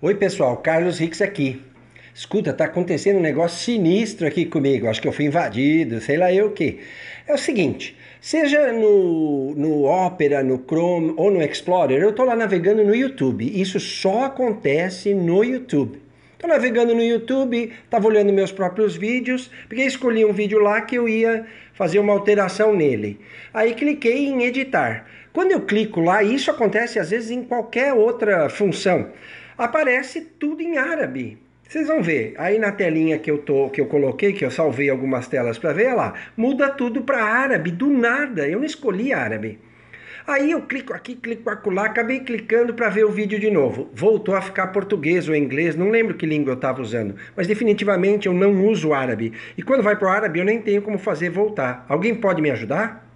Oi, pessoal, Carlos Rix aqui. Escuta, tá acontecendo um negócio sinistro aqui comigo. Acho que eu fui invadido, sei lá eu o que. É o seguinte: seja no, no Opera, no Chrome ou no Explorer, eu tô lá navegando no YouTube. Isso só acontece no YouTube. Tô navegando no YouTube, tava olhando meus próprios vídeos, porque escolhi um vídeo lá que eu ia fazer uma alteração nele. Aí cliquei em editar. Quando eu clico lá, isso acontece às vezes em qualquer outra função aparece tudo em árabe. Vocês vão ver, aí na telinha que eu, tô, que eu coloquei, que eu salvei algumas telas para ver, olha lá, muda tudo para árabe, do nada, eu não escolhi árabe. Aí eu clico aqui, clico acolá, acabei clicando para ver o vídeo de novo. Voltou a ficar português ou inglês, não lembro que língua eu estava usando, mas definitivamente eu não uso árabe. E quando vai para o árabe eu nem tenho como fazer voltar. Alguém pode me ajudar?